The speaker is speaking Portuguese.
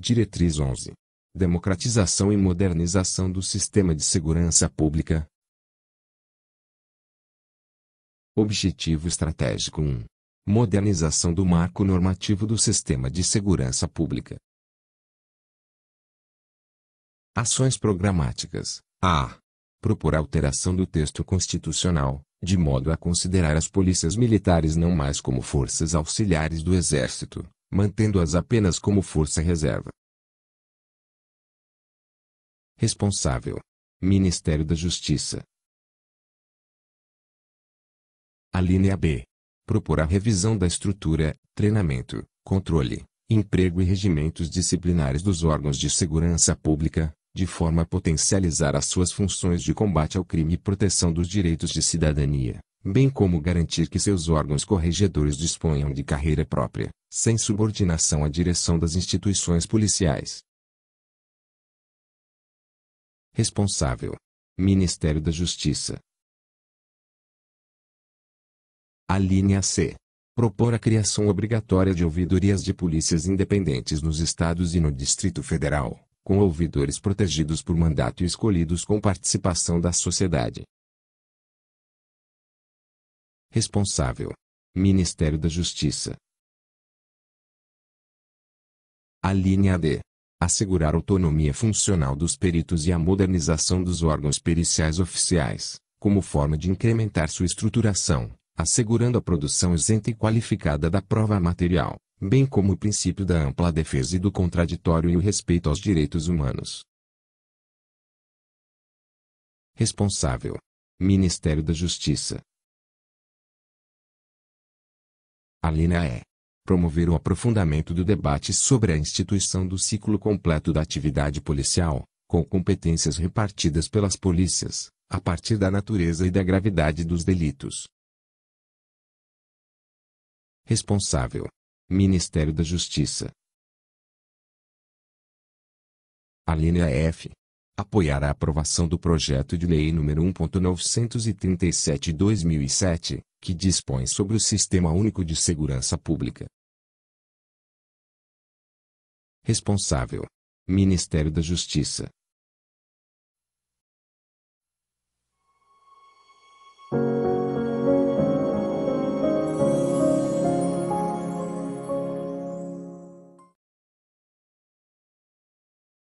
Diretriz 11. Democratização e modernização do sistema de segurança pública. Objetivo estratégico 1. Modernização do marco normativo do sistema de segurança pública. Ações programáticas. A. Propor alteração do texto constitucional, de modo a considerar as polícias militares não mais como forças auxiliares do Exército, mantendo-as apenas como força reserva. Responsável: Ministério da Justiça. Alínea B. Propor a revisão da estrutura, treinamento, controle, emprego e regimentos disciplinares dos órgãos de segurança pública, de forma a potencializar as suas funções de combate ao crime e proteção dos direitos de cidadania, bem como garantir que seus órgãos corregedores disponham de carreira própria, sem subordinação à direção das instituições policiais. Responsável: Ministério da Justiça. A linha C. Propor a criação obrigatória de ouvidorias de polícias independentes nos estados e no Distrito Federal, com ouvidores protegidos por mandato e escolhidos com participação da sociedade. Responsável: Ministério da Justiça. A linha D. Assegurar autonomia funcional dos peritos e a modernização dos órgãos periciais oficiais, como forma de incrementar sua estruturação, assegurando a produção isenta e qualificada da prova material, bem como o princípio da ampla defesa e do contraditório e o respeito aos direitos humanos. Responsável. Ministério da Justiça. A linha E promover o aprofundamento do debate sobre a instituição do ciclo completo da atividade policial, com competências repartidas pelas polícias, a partir da natureza e da gravidade dos delitos. Responsável: Ministério da Justiça. A linha F. Apoiar a aprovação do projeto de lei Número 1.937/2007, que dispõe sobre o Sistema Único de Segurança Pública. Responsável: Ministério da Justiça.